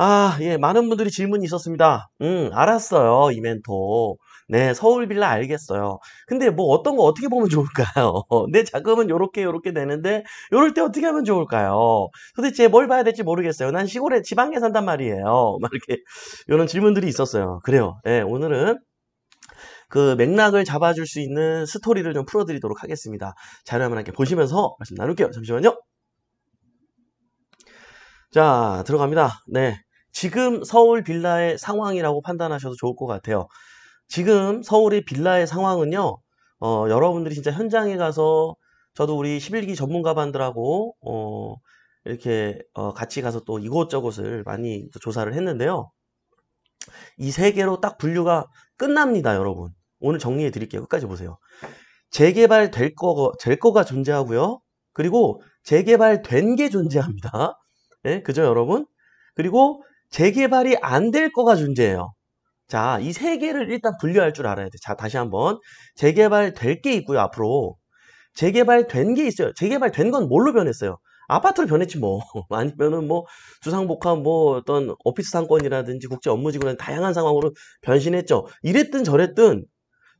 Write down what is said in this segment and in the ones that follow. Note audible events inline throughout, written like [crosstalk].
아, 예, 많은 분들이 질문이 있었습니다. 음, 알았어요, 이멘토. 네, 서울 빌라 알겠어요. 근데 뭐 어떤 거 어떻게 보면 [laughs] 좋을까요? 내 네, 자금은 요렇게 요렇게 되는데 요럴 때 어떻게 하면 좋을까요? 도대체 뭘 봐야 될지 모르겠어요. 난 시골에 지방에 산단 말이에요. [laughs] 막 이렇게 요런 질문들이 있었어요. 그래요. 예, 네, 오늘은 그 맥락을 잡아줄 수 있는 스토리를 좀 풀어드리도록 하겠습니다. 자료 한번 함께 보시면서 말씀 나눌게요. 잠시만요. 자, 들어갑니다. 네. 지금 서울 빌라의 상황이라고 판단하셔도 좋을 것 같아요. 지금 서울의 빌라의 상황은요, 어, 여러분들이 진짜 현장에 가서 저도 우리 11기 전문가 반들하고 어, 이렇게 어, 같이 가서 또 이곳저곳을 많이 조사를 했는데요. 이 세 개로 딱 분류가 끝납니다, 여러분. 오늘 정리해 드릴게요. 끝까지 보세요. 재개발 될 거, 될 거가 존재하고요. 그리고 재개발된 게 존재합니다. 네, 그죠, 여러분? 그리고 재개발이 안 될 거가 존재해요. 자, 이 세 개를 일단 분류할 줄 알아야 돼. 자, 다시 한번. 재개발 될 게 있고요, 앞으로. 재개발 된 게 있어요. 재개발 된 건 뭘로 변했어요? 아파트로 변했지 뭐. [laughs] 아니면은 뭐 주상복합 뭐 어떤 오피스 상권이라든지 국제 업무지구라는 다양한 상황으로 변신했죠. 이랬든 저랬든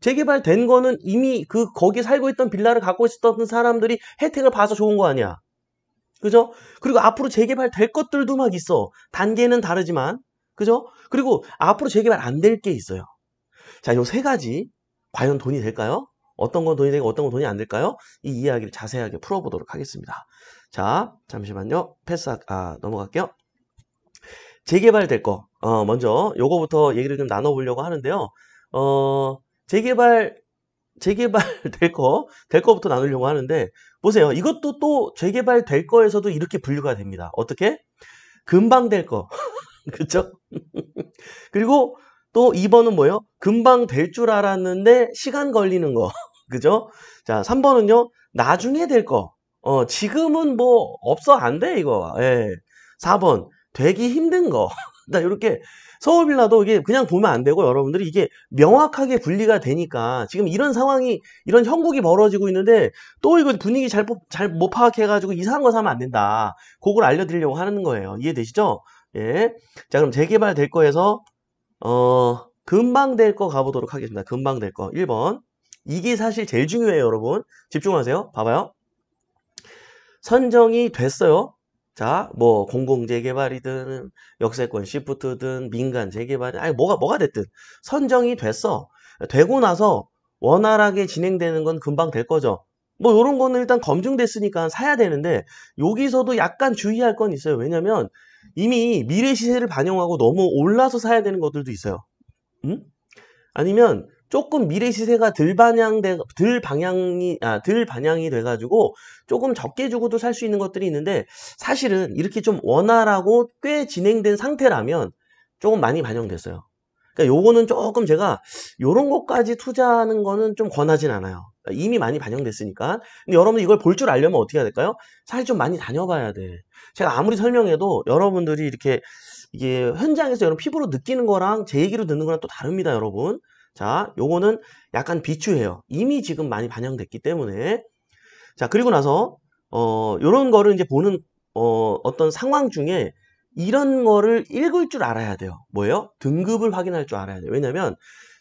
재개발된 거는 이미 그 거기 살고 있던 빌라를 갖고 있었던 사람들이 혜택을 봐서 좋은 거 아니야. 그죠? 그리고 앞으로 재개발 될 것들도 막 있어. 단계는 다르지만. 그죠? 그리고 앞으로 재개발 안 될 게 있어요. 자, 요 세 가지 과연 돈이 될까요? 어떤 건 돈이 되고 어떤 건 돈이 안 될까요? 이 이야기를 자세하게 풀어보도록 하겠습니다. 자, 잠시만요. 패스, 아, 넘어갈게요. 재개발 될 거. 어, 먼저 요거부터 얘기를 좀 나눠보려고 하는데요. 어, 재개발 재개발될 거, 될 거부터 나누려고 하는데 보세요. 이것도 또 재개발될 거에서도 이렇게 분류가 됩니다. 어떻게? 금방 될 거. [laughs] 그쵸 [laughs] 그리고 또 2번은 뭐예요? 금방 될 줄 알았는데 시간 걸리는 거. [laughs] 그죠? 자, 3번은요. 나중에 될 거. 어, 지금은 뭐 없어 안 돼 이거. 예. 4번 되기 힘든 거. 이렇게 서울빌라도 이게 그냥 보면 안 되고 여러분들이 이게 명확하게 분리가 되니까 지금 이런 상황이 이런 형국이 벌어지고 있는데 또 이거 분위기 잘 못 파악해가지고 이상한 거 사면 안 된다. 그걸 알려드리려고 하는 거예요. 이해되시죠? 예. 자 그럼 재개발 될 거에서 어 금방 될 거 가보도록 하겠습니다. 금방 될 거. 1번. 이게 사실 제일 중요해요, 여러분. 집중하세요. 봐봐요. 선정이 됐어요. 자, 뭐 공공 재개발이든 역세권 시프트든 민간 재개발이 아니 뭐가 뭐가 됐든 선정이 됐어. 되고 나서 원활하게 진행되는 건 금방 될 거죠. 뭐 이런 거는 일단 검증됐으니까 사야 되는데 여기서도 약간 주의할 건 있어요. 왜냐면 이미 미래 시세를 반영하고 너무 올라서 사야 되는 것들도 있어요. 음? 아니면 조금 미래 시세가 덜 반향돼 덜 방향이 아, 덜 반향이 돼 가지고 조금 적게 주고도 살 수 있는 것들이 있는데 사실은 이렇게 좀 원활하고 꽤 진행된 상태라면 조금 많이 반영됐어요. 그러니까 요거는 조금 제가 요런 것까지 투자하는 거는 좀 권하진 않아요. 그러니까 이미 많이 반영됐으니까. 근데 여러분 이걸 볼 줄 알려면 어떻게 해야 될까요? 사실 좀 많이 다녀봐야 돼. 제가 아무리 설명해도 여러분들이 이렇게 이게 현장에서 여러분 피부로 느끼는 거랑 제 얘기로 듣는 거랑 또 다릅니다, 여러분. 자, 요거는 약간 비추해요. 이미 지금 많이 반영됐기 때문에. 자, 그리고 나서, 어, 요런 거를 이제 보는, 어, 어떤 상황 중에 이런 거를 읽을 줄 알아야 돼요. 뭐예요? 등급을 확인할 줄 알아야 돼요. 왜냐면,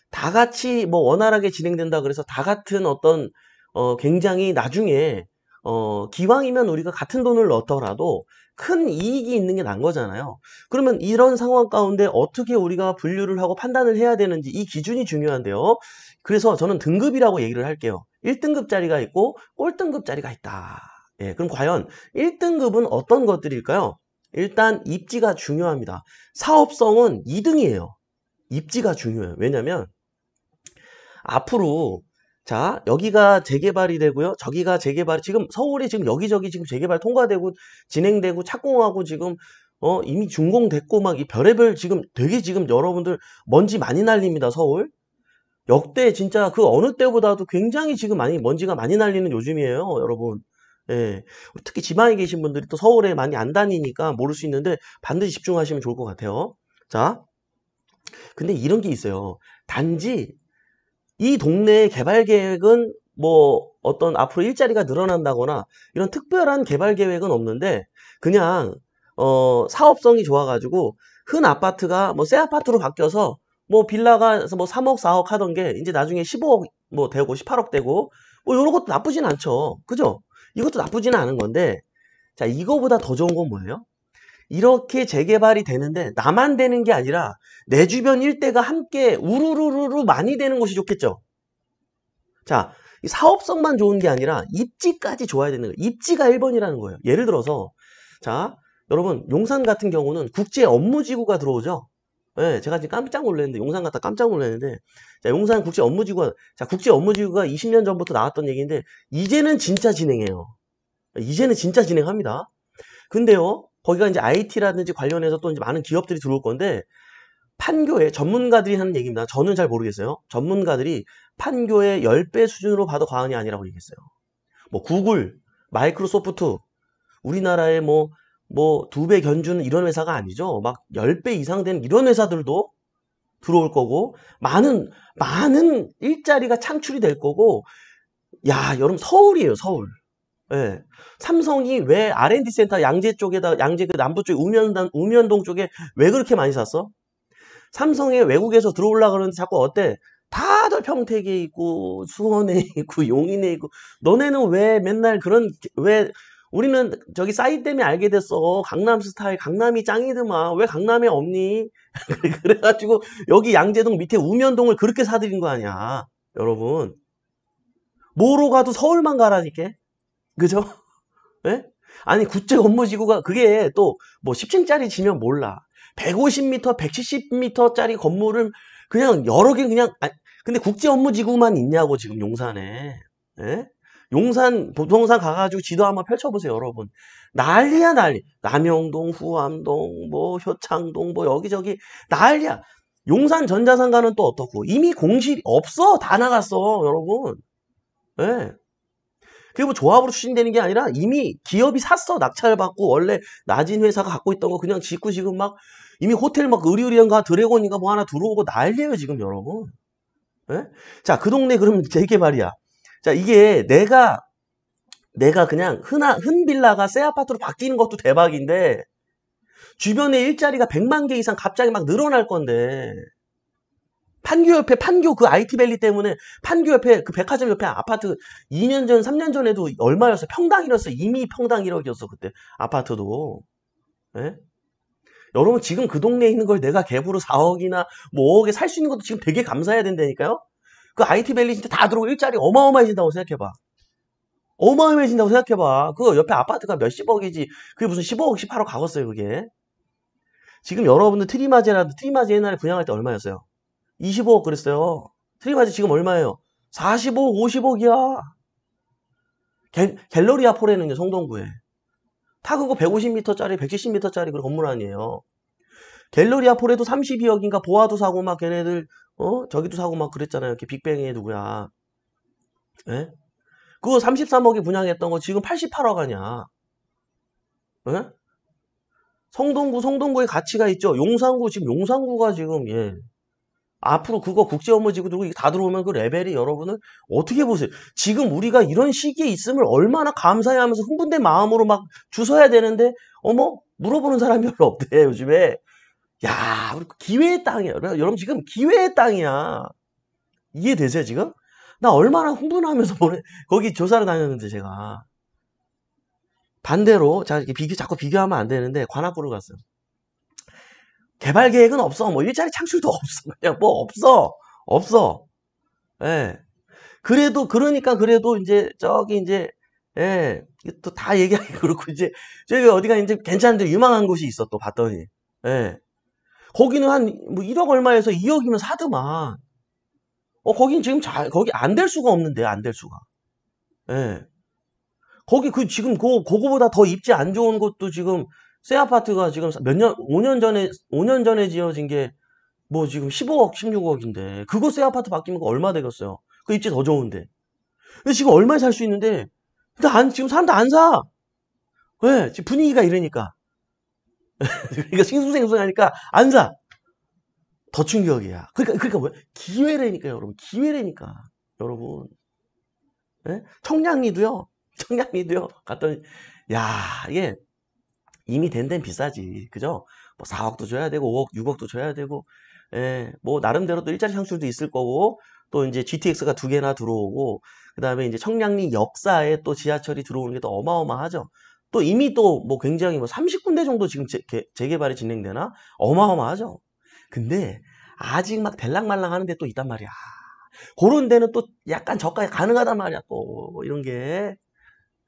다 같이 뭐 원활하게 진행된다 그래서 다 같은 어떤, 어, 굉장히 나중에, 어, 기왕이면 우리가 같은 돈을 넣더라도 큰 이익이 있는 게 난 거잖아요. 그러면 이런 상황 가운데 어떻게 우리가 분류를 하고 판단을 해야 되는지 이 기준이 중요한데요. 그래서 저는 등급이라고 얘기를 할게요. 1등급 자리가 있고 꼴등급 자리가 있다. 예, 그럼 과연 1등급은 어떤 것들일까요? 일단 입지가 중요합니다. 사업성은 2등이에요. 입지가 중요해요. 왜냐면 하 앞으로 자, 여기가 재개발이 되고요. 저기가 재개발. 지금 서울이 지금 여기저기 지금 재개발 통과되고 진행되고 착공하고 지금 어 이미 준공됐고 막 이 별의별 지금 되게 지금 여러분들 먼지 많이 날립니다. 서울. 역대 진짜 그 어느 때보다도 굉장히 지금 많이 먼지가 많이 날리는 요즘이에요, 여러분. 예. 특히 지방에 계신 분들이 또 서울에 많이 안 다니니까 모를 수 있는데 반드시 집중하시면 좋을 것 같아요. 자. 근데 이런 게 있어요. 단지 이 동네의 개발 계획은 뭐 어떤 앞으로 일자리가 늘어난다거나 이런 특별한 개발 계획은 없는데 그냥 어 사업성이 좋아가지고 흔 아파트가 뭐 새 아파트로 바뀌어서 뭐 빌라가 뭐 3억 4억 하던 게 이제 나중에 15억 뭐 되고 18억 되고 뭐 이런 것도 나쁘진 않죠 그죠 이것도 나쁘지는 않은 건데 자 이거보다 더 좋은 건 뭐예요 이렇게 재개발이 되는데 나만 되는 게 아니라 내 주변 일대가 함께 우르르르르 많이 되는 것이 좋겠죠. 자, 사업성만 좋은 게 아니라 입지까지 좋아야 되는 거예요. 입지가 1번이라는 거예요. 예를 들어서 자, 여러분 용산 같은 경우는 국제 업무지구가 들어오죠. 네, 제가 지금 깜짝 놀랐는데 용산 갔다 깜짝 놀랐는데 자, 용산 국제 업무지구가 자, 국제 업무지구가 20년 전부터 나왔던 얘기인데 이제는 진짜 진행해요. 이제는 진짜 진행합니다. 근데요. 거기가 이제 IT라든지 관련해서 또 이제 많은 기업들이 들어올 건데 판교에 전문가들이 하는 얘기입니다. 저는 잘 모르겠어요. 전문가들이 판교의 10배 수준으로 봐도 과언이 아니라고 얘기했어요. 뭐 구글, 마이크로소프트, 우리나라의 뭐, 뭐, 두 배 견주는 이런 회사가 아니죠. 막 10배 이상 되는 이런 회사들도 들어올 거고, 많은, 많은 일자리가 창출이 될 거고, 야, 여러분, 서울이에요, 서울. 예. 삼성이 왜 R&D 센터 양재 쪽에다 양재 그 남부 쪽 우면단 우면동 쪽에 왜 그렇게 많이 샀어? 삼성에 외국에서 들어올라 그러는데 자꾸 어때? 다들 평택에 있고 수원에 [laughs] 있고 용인에 있고 너네는 왜 맨날 그런 왜 우리는 저기 사이 때문에 알게 됐어. 강남 스타일, 강남이 짱이더만. 왜 강남에 없니? [laughs] 그래가지고 여기 양재동 밑에 우면동을 그렇게 사들인 거 아니야. 여러분. 뭐로 가도 서울만 가라니까. 그죠? [laughs] 예? 아니 국제 업무 지구가 그게 또 뭐 10층짜리 지면 몰라 150m, 170m짜리 건물을 그냥 여러 개 그냥 아 근데 국제 업무 지구만 있냐고 지금 용산에 예? 용산 부동산 가가지고 지도 한번 펼쳐보세요 여러분 난리야 난리 남영동 후암동 뭐 효창동 뭐 여기저기 난리야 용산 전자상가는 또 어떻고 이미 공실이 없어 다 나갔어 여러분 예. 그게 뭐 조합으로 추진되는 게 아니라 이미 기업이 샀어. 낙찰 받고 원래 낮은 회사가 갖고 있던 거 그냥 짓고 지금 막 이미 호텔 막의류의리한가 드래곤인가 뭐 하나 들어오고 난리예요 지금 여러분. 네? 자, 그 동네 그러면 재게말이야 자, 이게 내가 내가 그냥 흔하, 흔 빌라가 새 아파트로 바뀌는 것도 대박인데 주변에 일자리가 100만 개 이상 갑자기 막 늘어날 건데 판교 옆에 판교 그 IT밸리 때문에 판교 옆에 그 백화점 옆에 아파트 2년 전, 3년 전에도 얼마였어? 평당 이었어 이미 평당 1억이었어. 그때 아파트도. 예? 여러분 지금 그 동네에 있는 걸 내가 개부로 4억이나 뭐 5억에 살 수 있는 것도 지금 되게 감사해야 된다니까요. 그 IT밸리 진짜 다 들어오고 일자리 어마어마해진다고 생각해봐. 어마어마해진다고 생각해봐. 그 옆에 아파트가 몇십억이지. 그게 무슨 15억, 18억 가겠어요, 그게. 지금 여러분들 트리마제라도, 트리마제 옛날에 분양할 때 얼마였어요? 25억 그랬어요. 트리바지 지금 얼마예요? 45억, 50억이야. 갤, 갤러리아 포레는요, 성동구에. 타 그거 150m짜리, 170m짜리 그 건물 아니에요. 갤러리아 포레도 32억인가 보아도 사고 막 걔네들 어 저기도 사고 막 그랬잖아요. 이렇게 빅뱅이 누구야? 예? 그거 33억이 분양했던 거 지금 88억 아니야? 예? 성동구 성동구의 가치가 있죠. 용산구 지금 용산구가 지금 예 앞으로 그거 국제 업무 지구 들고 다 들어오면 그 레벨이 여러분은 어떻게 보세요? 지금 우리가 이런 시기에 있음을 얼마나 감사해 하면서 흥분된 마음으로 막 주서야 되는데 어머 물어보는 사람이 [laughs] 별로 없대 요즘에 야 그 기회의 땅이야 여러분 지금 기회의 땅이야 이해되세요 지금? 나 얼마나 흥분하면서 보내 [laughs] 거기 조사를 다녔는데 제가 반대로 자 이렇게 비교 자꾸 비교하면 안 되는데 관악구를 갔어요 개발 계획은 없어. 뭐 일자리 창출도 없어. [laughs] 그냥 뭐 없어. 없어. 예. 그래도 그러니까 그래도 이제 저기 이제 예. 또 다 얘기하기 [laughs] 그렇고 이제 저기 어디가 이제 괜찮은데 유망한 곳이 있어 또 봤더니. 예. 거기는 한 뭐 1억 얼마에서 2억이면 사드만. 어 거긴 지금 잘 거기 안 될 수가 없는데 안 될 수가. 예. 거기 그 지금 그 그거보다 더 입지 안 좋은 곳도 지금 새 아파트가 지금 몇 년, 5년 전에, 5년 전에 지어진 게 뭐 지금 15억, 16억인데, 그거 새 아파트 바뀌면 얼마 되겠어요? 그 입지 더 좋은데. 근데 지금 얼마에 살 수 있는데, 근데 안, 지금 사람도 안 사! 왜? 지금 분위기가 이러니까. [laughs] 그러니까 싱숭생숭하니까 안 사! 더 충격이야. 그러니까, 그러니까 뭐 기회라니까요, 여러분. 기회라니까. 여러분. 예? 청량리도요. [laughs] 청량리도요. 갔더니, 야, 이게 이미 된 데는 비싸지. 그죠? 뭐 4억도 줘야 되고 5억, 6억도 줘야 되고 예, 뭐 나름대로 또 일자리 창출도 있을 거고 또 이제 GTX가 두 개나 들어오고 그다음에 이제 청량리 역사에 또 지하철이 들어오는 게 또 어마어마하죠. 또 이미 또 뭐 굉장히 뭐 30군데 정도 지금 재, 개발이 진행되나 어마어마하죠. 근데 아직 막 델랑말랑 하는 데 또 있단 말이야. 그런 데는 또 약간 저가에 가능하단 말이야. 또 뭐 이런 게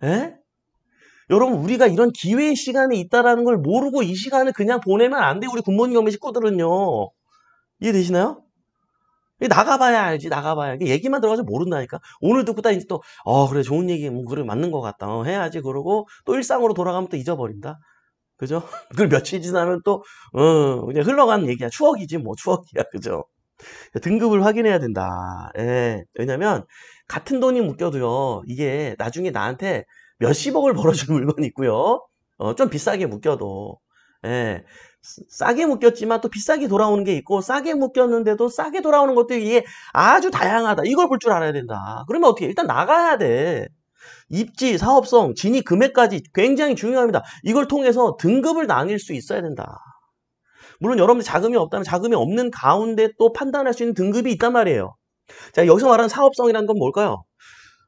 에? 예? 여러분 우리가 이런 기회의 시간이 있다라는 걸 모르고 이 시간을 그냥 보내면 안 돼. 우리 굿모닝 경매 식구들은요. 이해되시나요? 나가봐야 알지 나가봐야 알지. 얘기만 들어가서 모른다니까 오늘 듣고 딱 이제 또어 그래 좋은 얘기 뭐 그래 맞는 것 같다 어, 해야지 그러고 또 일상으로 돌아가면 또 잊어버린다 그죠? [laughs] 그걸 며칠 지나면 또 어, 그냥 흘러가는 얘기야 추억이지 뭐 추억이야 그죠? 등급을 확인해야 된다 예, 왜냐면 같은 돈이 묶여도요 이게 나중에 나한테 몇십억을 벌어주는 [laughs] 물건이 있고요. 어, 좀 비싸게 묶여도. 예. 싸게 묶였지만 또 비싸게 돌아오는 게 있고 싸게 묶였는데도 싸게 돌아오는 것도 이게 아주 다양하다. 이걸 볼 줄 알아야 된다. 그러면 어떻게 일단 나가야 돼. 입지, 사업성, 진입 금액까지 굉장히 중요합니다. 이걸 통해서 등급을 나뉠 수 있어야 된다. 물론 여러분들 자금이 없다면 자금이 없는 가운데 또 판단할 수 있는 등급이 있단 말이에요. 자, 여기서 말하는 사업성이라는 건 뭘까요?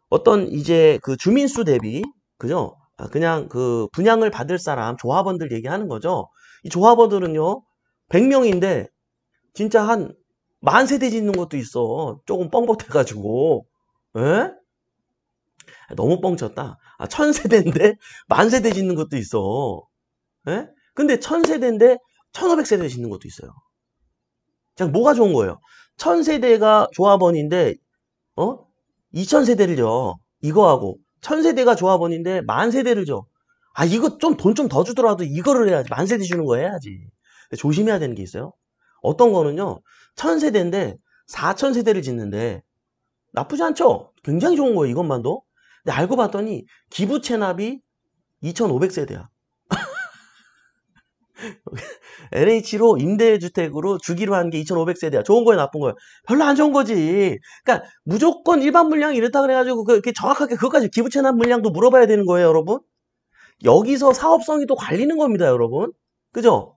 어떤 이제 그 주민수 대비 그죠? 아, 그냥 그 분양을 받을 사람 조합원들 얘기하는 거죠. 이 조합원들은요. 100명인데 진짜 한 만 세대 짓는 것도 있어. 조금 뻥뻑해가지고. 에? 예? 아, 너무 뻥쳤다. 아, 천 세대인데 만 세대 짓는 것도 있어. 에? 예? 근데 천 세대인데 1500세대 짓는 것도 있어요. 자, 뭐가 좋은 거예요? 천 세대가 조합원인데 어? 2000세대를요. 이거하고 천세대가 조합원인데 만세대를 줘. 아, 이거 좀 돈 좀 더 주더라도 이거를 해야지. 만세대 주는 거 해야지. 조심해야 되는 게 있어요. 어떤 거는요, 천세대인데 4천세대를 짓는데 나쁘지 않죠? 굉장히 좋은 거예요, 이것만도. 근데 알고 봤더니 기부 체납이 2,500세대야. LH로 임대주택으로 주기로 한 게 2,500세대야. 좋은 거야 나쁜 거야 별로 안 좋은 거지. 그러니까 무조건 일반 물량이 이렇다 그래가지고 그렇게 정확하게 그것까지 기부채납 물량도 물어봐야 되는 거예요, 여러분. 여기서 사업성이 또 갈리는 겁니다, 여러분. 그죠?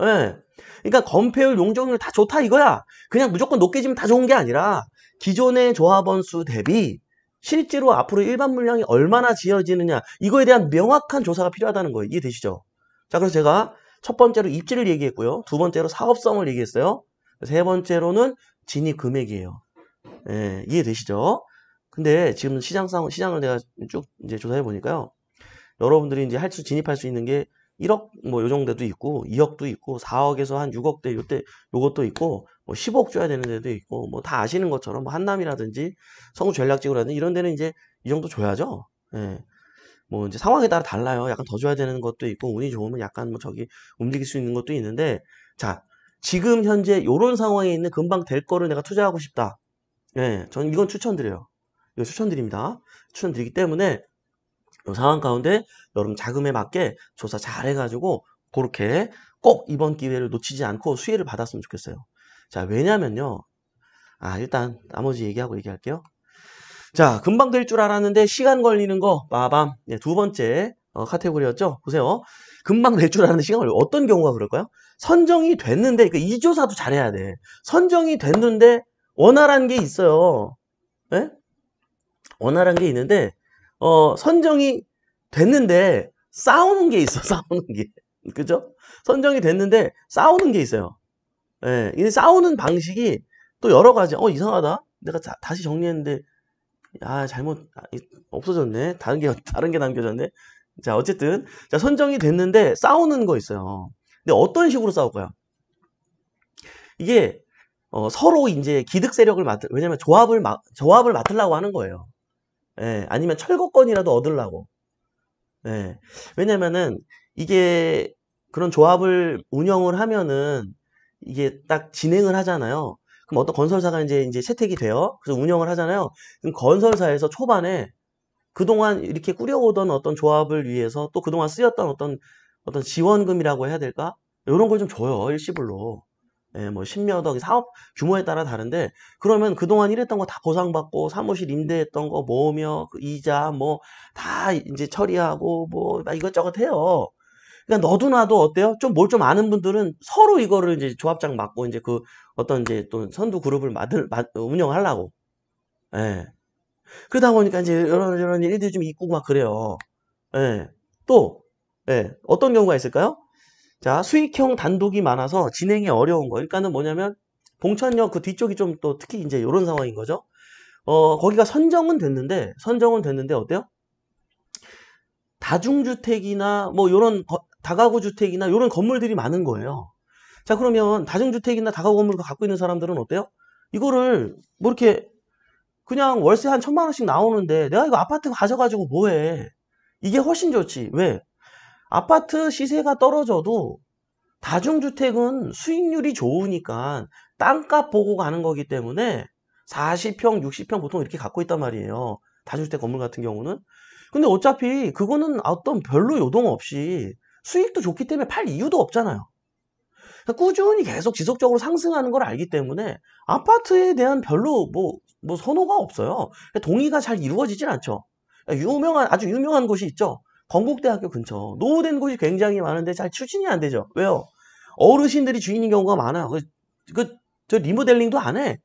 예. 네. 그러니까 건폐율, 용적률 다 좋다 이거야. 그냥 무조건 높게 지면 다 좋은 게 아니라 기존의 조합원 수 대비 실제로 앞으로 일반 물량이 얼마나 지어지느냐 이거에 대한 명확한 조사가 필요하다는 거예요. 이해되시죠? 자 그래서 제가 첫 번째로 입지를 얘기했고요. 두 번째로 사업성을 얘기했어요. 세 번째로는 진입 금액이에요. 예, 이해되시죠? 근데 지금 시장상 시장을 내가 쭉 이제 조사해 보니까요. 여러분들이 이제 할수 진입할 수 있는 게 1억 뭐 요 정도도 있고 2억도 있고 4억에서 한 6억대 요때 요것도 있고 뭐 10억 줘야 되는 데도 있고 뭐 다 아시는 것처럼 뭐 한남이라든지 성우 전략지구라든지 이런 데는 이제 이 정도 줘야죠. 예. 뭐 이제 상황에 따라 달라요. 약간 더 줘야 되는 것도 있고 운이 좋으면 약간 뭐 저기 움직일 수 있는 것도 있는데 자 지금 현재 이런 상황에 있는 금방 될 거를 내가 투자하고 싶다. 예, 저는 이건 추천드려요. 이거 추천드립니다. 추천드리기 때문에 이 상황 가운데 여러분 자금에 맞게 조사 잘 해가지고 그렇게 꼭 이번 기회를 놓치지 않고 수혜를 받았으면 좋겠어요. 자, 왜냐면요. 아, 일단 나머지 얘기하고 얘기할게요. 자, 금방 될 줄 알았는데 시간 걸리는 거마밤 네, 예, 두 번째 어, 카테고리였죠. 보세요. 금방 될 줄 알았는데 시간 걸려. 어떤 경우가 그럴까요? 선정이 됐는데 그러니까 이 조사도 잘해야 돼. 선정이 됐는데 원활한 게 있어요. 네? 원활한 게 있는데 어, 선정이 됐는데 싸우는 게 있어. [laughs] 싸우는 게. 그죠? 선정이 됐는데 싸우는 게 있어요. 예, 네, 이 싸우는 방식이 또 여러 가지. 어 이상하다. 내가 자, 다시 정리했는데 아 잘못 아, 없어졌네 다른 게 [laughs] 다른 게 남겨졌네 자 어쨌든 자 선정이 됐는데 싸우는 거 있어요 근데 어떤 식으로 싸울까요 이게 어, 서로 이제 기득 세력을 맡을 왜냐면 조합을 마, 조합을 맡으려고 하는 거예요 예, 아니면 철거권이라도 얻으려고 예, 왜냐면은 이게 그런 조합을 운영을 하면은 이게 딱 진행을 하잖아요 그럼 어떤 건설사가 이제 이제 채택이 돼요. 그래서 운영을 하잖아요. 그럼 건설사에서 초반에 그동안 이렇게 꾸려오던 어떤 조합을 위해서 또 그동안 쓰였던 어떤 어떤 지원금이라고 해야 될까? 이런 걸 좀 줘요. 일시불로. 예, 뭐, 십몇 억, 사업 규모에 따라 다른데, 그러면 그동안 일했던 거 다 보상받고, 사무실 임대했던 거 모으며, 그 이자, 뭐, 다 이제 처리하고, 뭐, 이것저것 해요. 그러니까 너도 나도 어때요? 좀 뭘좀 좀 아는 분들은 서로 이거를 이제 조합장 맡고 이제 그 어떤 이제 또 선두 그룹을 만들 운영하려고. 예. 그러다 보니까 이제 이런 이런 일들이 좀 있고 막 그래요. 예. 또 예. 어떤 경우가 있을까요? 자, 수익형 단독이 많아서 진행이 어려운 거. 그러니까는 뭐냐면 봉천역 그 뒤쪽이 좀 또 특히 이제 이런 상황인 거죠. 어, 거기가 선정은 됐는데 선정은 됐는데 어때요? 다중주택이나 뭐 이런 다가구 주택이나 이런 건물들이 많은 거예요. 자 그러면 다중주택이나 다가구 건물을 갖고 있는 사람들은 어때요? 이거를 뭐 이렇게 그냥 월세 한 천만 원씩 나오는데 내가 이거 아파트 가져가지고 뭐해? 이게 훨씬 좋지. 왜? 아파트 시세가 떨어져도 다중주택은 수익률이 좋으니까 땅값 보고 가는 거기 때문에 40평, 60평 보통 이렇게 갖고 있단 말이에요. 다주택 중 건물 같은 경우는. 근데 어차피 그거는 어떤 별로 요동 없이 수익도 좋기 때문에 팔 이유도 없잖아요. 그러니까 꾸준히 계속 지속적으로 상승하는 걸 알기 때문에 아파트에 대한 별로 뭐, 뭐 선호가 없어요. 그러니까 동의가 잘이루어지진 않죠. 그러니까 유명한, 아주 유명한 곳이 있죠. 건국대학교 근처. 노후된 곳이 굉장히 많은데 잘 추진이 안 되죠. 왜요? 어르신들이 주인인 경우가 많아요. 그, 그, 저 리모델링도 안 해.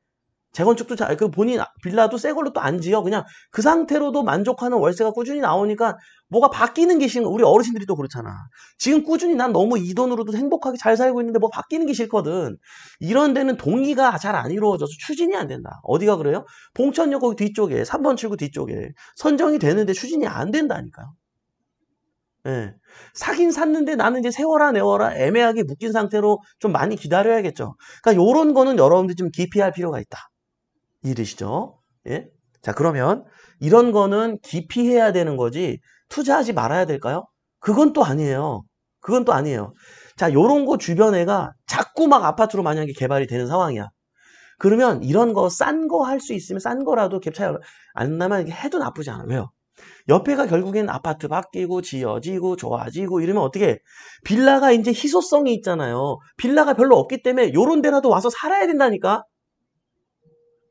재건축도 잘, 그 본인 아, 빌라도 새 걸로 또 안 지어. 그냥 그 상태로도 만족하는 월세가 꾸준히 나오니까 뭐가 바뀌는 게 싫은, 우리 어르신들이 또 그렇잖아. 지금 꾸준히 난 너무 이 돈으로도 행복하게 잘 살고 있는데 뭐 바뀌는 게 싫거든. 이런 데는 동의가 잘 안 이루어져서 추진이 안 된다. 어디가 그래요? 봉천역 거기 뒤쪽에, 3번 출구 뒤쪽에 선정이 되는데 추진이 안 된다니까요. 예. 사긴 샀는데 나는 이제 세워라 내워라 애매하게 묶인 상태로 좀 많이 기다려야겠죠. 그러니까 요런 거는 여러분들이 좀 기피할 필요가 있다. 이해되시죠? 예? 자, 그러면 이런 거는 기피해야 되는 거지 투자하지 말아야 될까요? 그건 또 아니에요. 그건 또 아니에요. 자, 요런 거 주변에가 자꾸 막 아파트로 만약에 개발이 되는 상황이야. 그러면 이런 거 싼 거 할 수 있으면 싼 거라도 갭 차이 안 나면 해도 나쁘지 않아요. 왜요? 옆에가 결국엔 아파트 바뀌고 지어지고 좋아지고 이러면 어떻게 빌라가 이제 희소성이 있잖아요. 빌라가 별로 없기 때문에 요런 데라도 와서 살아야 된다니까.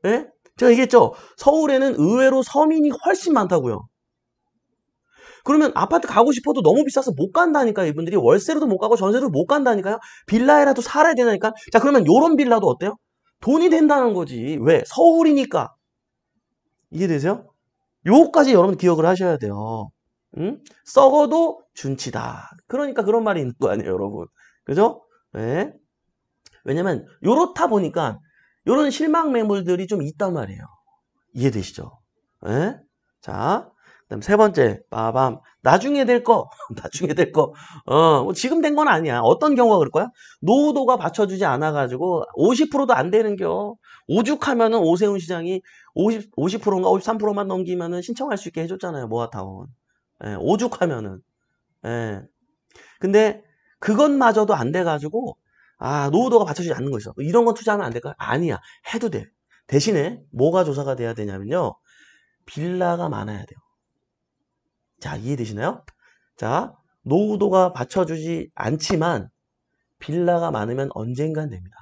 예? 제가 얘기했죠. 서울에는 의외로 서민이 훨씬 많다고요. 그러면 아파트 가고 싶어도 너무 비싸서 못 간다니까요. 이분들이 월세로도 못 가고 전세로 도못 간다니까요. 빌라에라도 살아야 되니까. 자 그러면 요런 빌라도 어때요? 돈이 된다는 거지. 왜? 서울이니까. 이해되세요? 요까지 여러분 기억을 하셔야 돼요. 응? 썩어도 준치다. 그러니까 그런 말이 있는 거 아니에요, 여러분. 그죠? 네. 왜냐면 요렇다 보니까 이런 실망 매물들이 좀 있단 말이에요. 이해되시죠? 에? 예? 자, 그다음 세 번째, 빠밤. 나중에 될 거, [laughs] 나중에 될 거. 어, 뭐 지금 된 건 아니야. 어떤 경우가 그럴 거야? 노후도가 받쳐주지 않아가지고 50%도 안 되는 겨. 오죽하면은 오세훈 시장이 50, 50%인가 53%만 넘기면은 신청할 수 있게 해줬잖아요. 모아타운. 예, 오죽하면은. 예. 근데 그것마저도 안 돼가지고 아 노후도가 받쳐주지 않는 거죠 뭐 이런 건 투자하면 안 될까? 요 아니야 해도 돼 대신에 뭐가 조사가 돼야 되냐면요 빌라가 많아야 돼요 자 이해되시나요? 자 노후도가 받쳐주지 않지만 빌라가 많으면 언젠간 됩니다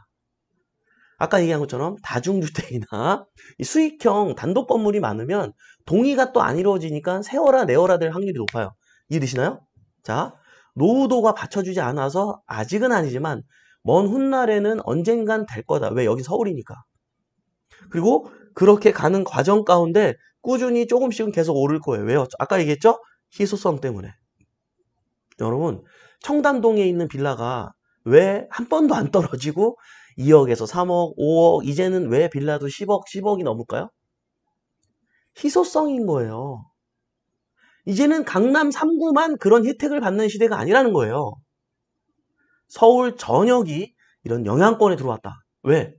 아까 얘기한 것처럼 다중주택이나 [laughs] 수익형 단독 건물이 많으면 동의가 또 안 이루어지니까 세워라내어라될 확률이 높아요 이해되시나요? 자 노후도가 받쳐주지 않아서 아직은 아니지만 먼 훗날에는 언젠간 될 거다. 왜? 여기 서울이니까. 그리고 그렇게 가는 과정 가운데 꾸준히 조금씩은 계속 오를 거예요. 왜요? 아까 얘기했죠? 희소성 때문에. 여러분, 청담동에 있는 빌라가 왜 한 번도 안 떨어지고 2억에서 3억, 5억, 이제는 왜 빌라도 10억, 10억이 넘을까요? 희소성인 거예요. 이제는 강남 3구만 그런 혜택을 받는 시대가 아니라는 거예요. 서울 전역이 이런 영향권에 들어왔다. 왜?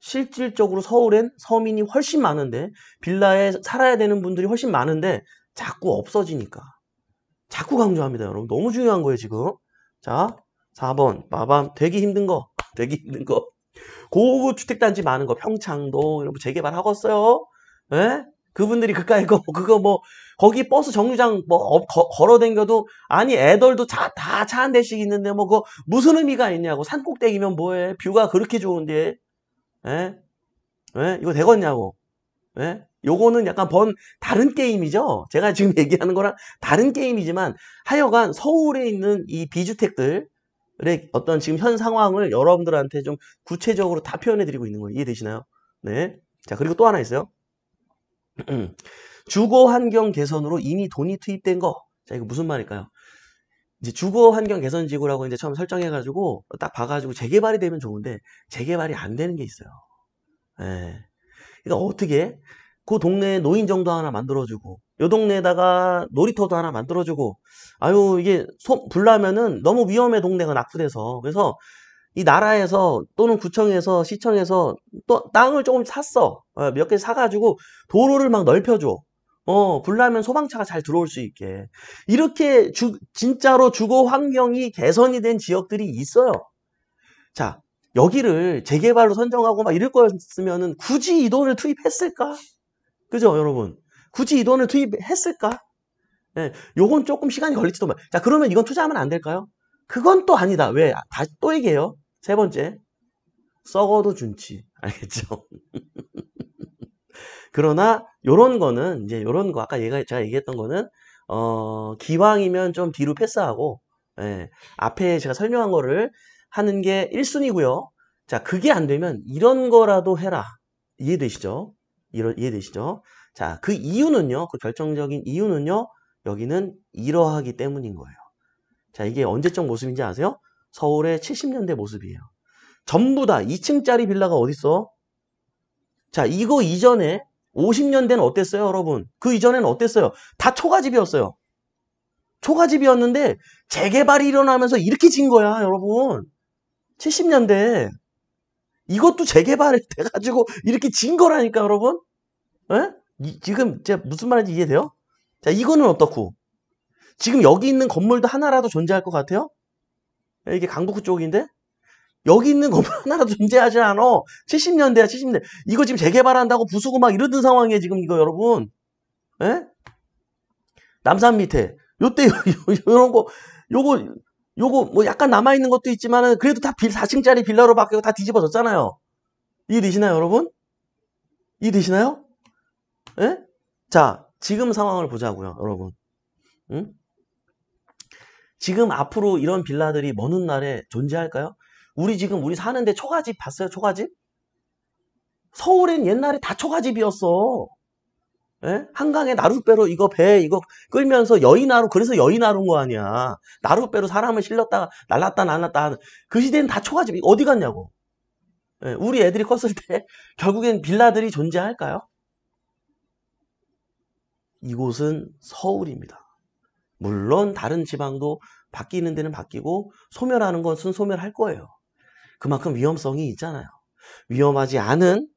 실질적으로 서울엔 서민이 훨씬 많은데 빌라에 살아야 되는 분들이 훨씬 많은데 자꾸 없어지니까. 자꾸 강조합니다, 여러분. 너무 중요한 거예요, 지금. 자, 4번. 마밤 되기 힘든 거. 되기 힘든 거. 고급 주택단지 많은 거 평창도 여러분 재개발하겠어요. 고 예? 그분들이 그까이 거 [laughs] 그거 뭐 거기 버스 정류장 뭐 어, 거, 걸어 댕겨도 아니 애들도다 차 한 대씩 있는데 뭐 그거 무슨 의미가 있냐고 산꼭대기면 뭐해 뷰가 그렇게 좋은데 에? 예? 에? 예? 이거 되겠냐고 에? 예? 요거는 약간 번 다른 게임이죠 제가 지금 [laughs] 얘기하는 거랑 다른 게임이지만 하여간 서울에 있는 이 비주택들의 어떤 지금 현 상황을 여러분들한테 좀 구체적으로 다 표현해 드리고 있는 거예요 이해되시나요? 네. 자 그리고 또 하나 있어요 주거 환경 개선으로 이미 돈이 투입된 거. 자, 이거 무슨 말일까요? 이제 주거 환경 개선 지구라고 이제 처음 설정해 가지고 딱봐 가지고 재개발이 되면 좋은데 재개발이 안 되는 게 있어요. 예. 그러니까 어떻게 그 동네에 노인정도 하나 만들어주고 요 동네에다가 놀이터도 하나 만들어주고 아유 이게 손 불나면은 너무 위험해 동네가 낙후돼서 그래서 이 나라에서 또는 구청에서 시청에서 또 땅을 조금 샀어 어, 몇 개 사가지고 도로를 막 넓혀줘 어 불나면 소방차가 잘 들어올 수 있게 이렇게 주, 진짜로 주거 환경이 개선이 된 지역들이 있어요 자 여기를 재개발로 선정하고 막 이럴 거였으면은 굳이 이 돈을 투입했을까 그죠 여러분 굳이 이 돈을 투입했을까 예, 요건 조금 시간이 걸릴지도 몰 말. 자 그러면 이건 투자하면 안 될까요? 그건 또 아니다. 왜? 아, 다또 얘기해요. 세 번째, 썩어도 준치. [laughs] 알겠죠? 그러나 요런 거는 이제 요런 거 아까 얘가 제가 얘기했던 거는 어 기왕이면 좀 뒤로 패스하고 예, 앞에 제가 설명한 거를 하는 게 1순위고요. 자, 그게 안 되면 이런 거라도 해라. 이해되시죠? 이러, 이해되시죠? 자, 그 이유는요. 그 결정적인 이유는요. 여기는 이러하기 때문인 거예요. 자, 이게 언제적 모습인지 아세요? 서울의 70년대 모습이에요. 전부 다 2층짜리 빌라가 어딨어? 자, 이거 이전에 50년대는 어땠어요, 여러분? 그 이전에는 어땠어요? 다 초가집이었어요. 초가집이었는데 재개발이 일어나면서 이렇게 진 거야, 여러분. 70년대. 이것도 재개발이 [laughs] 돼가지고 이렇게 진 거라니까, 여러분. 에? 예? 이, 지금 제가 무슨 말인지 이해돼요? 자, 이거는 어떻고? 지금 여기 있는 건물도 하나라도 존재할 것 같아요? 이게 강북구 쪽인데 여기 있는 건물 [laughs] 하나라도 존재하지 않아. 70년대야 70년대. 이거 지금 재개발한다고 부수고 막 이러던 상황이에요 지금 이거 여러분. 에? 예? 남산 밑에 요때 요런 거 요거 요거 뭐 약간 남아 있는 것도 있지만은 그래도 다 빌 4층짜리 빌라로 바뀌고 다 뒤집어졌잖아요. 이해되시나요, 여러분? 이해되시나요? 예? 자, 지금 상황을 보자고요, 여러분. 응? 지금 앞으로 이런 빌라들이 먼 훗날에 존재할까요? 우리 지금 우리 사는데 초가집 봤어요? 초가집? 서울엔 옛날에 다 초가집이었어. 예? 한강에 나룻배로 이거 배 이거 끌면서 여인나러 그래서 여인나러온거 아니야. 나룻배로 사람을 실렸다가 날랐다 날랐다 하는 그 시대는 다 초가집 이 어디 갔냐고. 예, 우리 애들이 컸을 때 [laughs] 결국엔 빌라들이 존재할까요? 이곳은 서울입니다. 물론 다른 지방도 바뀌는 데는 바뀌고 소멸하는 것은 소멸할 거예요. 그만큼 위험성이 있잖아요. 위험하지 않은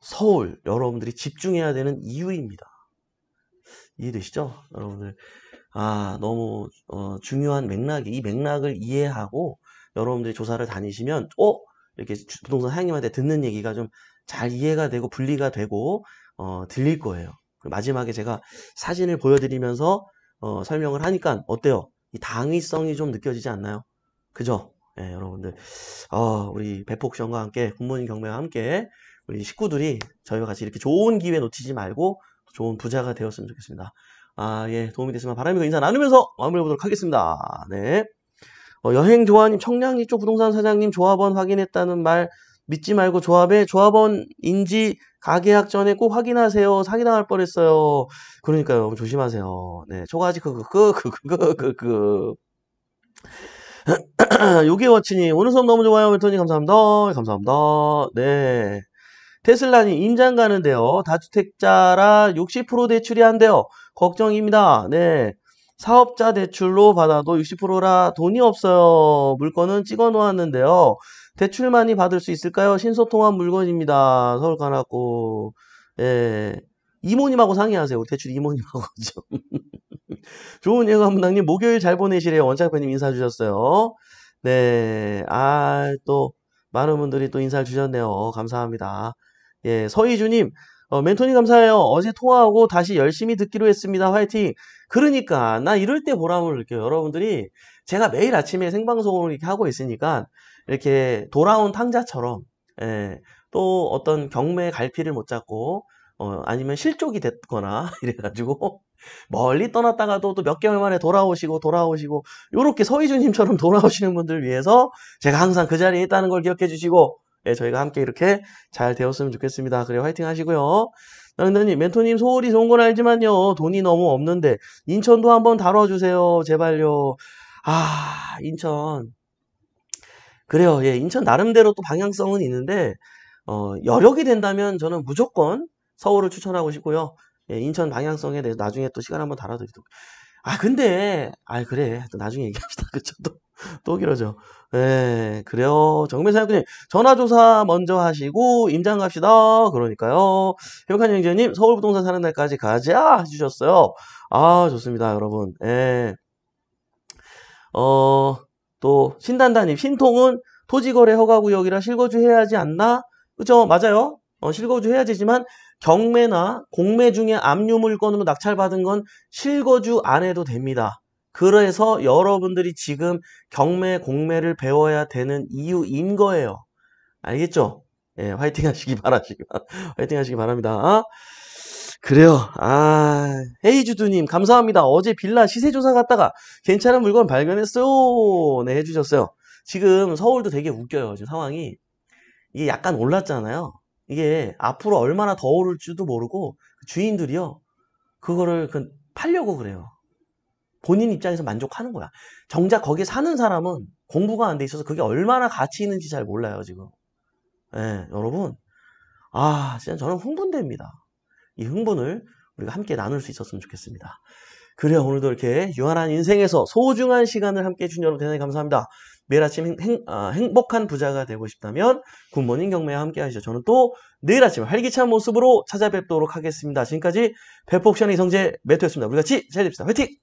서울 여러분들이 집중해야 되는 이유입니다. 이해되시죠? 여러분들 아 너무 어, 중요한 맥락이 이 맥락을 이해하고 여러분들이 조사를 다니시면 어 이렇게 부동산 사장님한테 듣는 얘기가 좀 잘 이해가 되고 분리가 되고 어, 들릴 거예요. 마지막에 제가 사진을 보여드리면서 어, 설명을 하니까 어때요? 이 당위성이 좀 느껴지지 않나요? 그죠? 예, 여러분들 어, 우리 배폭션과 함께 군무인 경매와 함께 우리 식구들이 저희와 같이 이렇게 좋은 기회 놓치지 말고 좋은 부자가 되었으면 좋겠습니다. 아, 예, 도움이 됐으면 바람이고 인사 나누면서 마무리해 보도록 하겠습니다. 네. 어, 여행 조아님, 청량리 쪽 부동산 사장님 조합원 확인했다는 말 믿지 말고 조합에 조합원인지 가계약 전에 꼭 확인하세요. 사기당할 뻔했어요. 그러니까 여러분 조심하세요. 네, 초가지 크크크크크크크. 요게워치니 오늘 수업 너무 좋아요. 멘토님 감사합니다. 네, 감사합니다. 네. 테슬라님 임장 가는데요. 다주택자라 60% 대출이 한대요. 걱정입니다. 네. 사업자 대출로 받아도 60%라 돈이 없어요. 물건은 찍어 놓았는데요. 대출많이 받을 수 있을까요? 신소통한 물건입니다. 서울 관악구. 예. 이모님하고 상의하세요. 대출 이모님하고 [laughs] 좀. 좋은 예감 감독님 목요일 잘 보내시래요. 원장표님 인사 주셨어요. 네. 아, 또 많은 분들이 또 인사를 주셨네요. 어, 감사합니다. 예, 서희주님, 어, 멘토님 감사해요. 어제 통화하고 다시 열심히 듣기로 했습니다. 화이팅. 그러니까, 나 이럴 때 보람을 느껴요. 여러분들이 제가 매일 아침에 생방송을 이렇게 하고 있으니까 이렇게 돌아온 탕자처럼 예, 또 어떤 경매 갈피를 못 잡고 어, 아니면 실족이 됐거나 [laughs] 이래가지고 멀리 떠났다가도 또 몇 개월 만에 돌아오시고 돌아오시고 이렇게 서희준님처럼 [laughs] 돌아오시는 분들 위해서 제가 항상 그 자리에 있다는 걸 기억해 주시고 예, 저희가 함께 이렇게 잘 되었으면 좋겠습니다. 그래 화이팅 하시고요. 나는님 멘토님 소홀히 좋은 건 알지만요 돈이 너무 없는데 인천도 한번 다뤄주세요 제발요 아 인천 그래요. 예, 인천 나름대로 또 방향성은 있는데 어, 여력이 된다면 저는 무조건 서울을 추천하고 싶고요. 예, 인천 방향성에 대해서 나중에 또 시간 한번 달아드리도록. 아 근데 아 그래 또 나중에 얘기합시다 [laughs] 그쵸 또, 또 길어져 예 그래요 정민사장님 전화조사 먼저 하시고 임장 갑시다 그러니까요 행복한 형제님 서울부동산 사는 날까지 가자 해주셨어요 아 좋습니다 여러분 예어 또 신단단임 신통은 토지거래 허가구역이라 실거주 해야지 않나? 그죠? 맞아요. 어, 실거주 해야 되지만 경매나 공매 중에 압류물건으로 낙찰받은 건 실거주 안 해도 됩니다. 그래서 여러분들이 지금 경매 공매를 배워야 되는 이유인 거예요. 알겠죠? 예, 화이팅 하시기 바라시기 화이팅 하시기 바랍니다. 그래요. 아, 헤이주두님, 감사합니다. 어제 빌라 시세조사 갔다가 괜찮은 물건 발견했어요. 네, 해주셨어요. 지금 서울도 되게 웃겨요. 지금 상황이. 이게 약간 올랐잖아요. 이게 앞으로 얼마나 더 오를지도 모르고 그 주인들이요. 그거를 그 팔려고 그래요. 본인 입장에서 만족하는 거야. 정작 거기 사는 사람은 공부가 안 돼 있어서 그게 얼마나 가치 있는지 잘 몰라요, 지금. 예, 네, 여러분. 아, 진짜 저는 흥분됩니다. 이 흥분을 우리가 함께 나눌 수 있었으면 좋겠습니다. 그래요. 오늘도 이렇게 유한한 인생에서 소중한 시간을 함께 해주신 여러분 대단히 감사합니다. 매일 아침 행, 행 아, 복한 부자가 되고 싶다면 굿모닝 경매와 함께 하시죠. 저는 또 내일 아침 활기찬 모습으로 찾아뵙도록 하겠습니다. 지금까지 배폭션의 성재 매트였습니다. 우리 같이 잘 됩시다. 화이팅!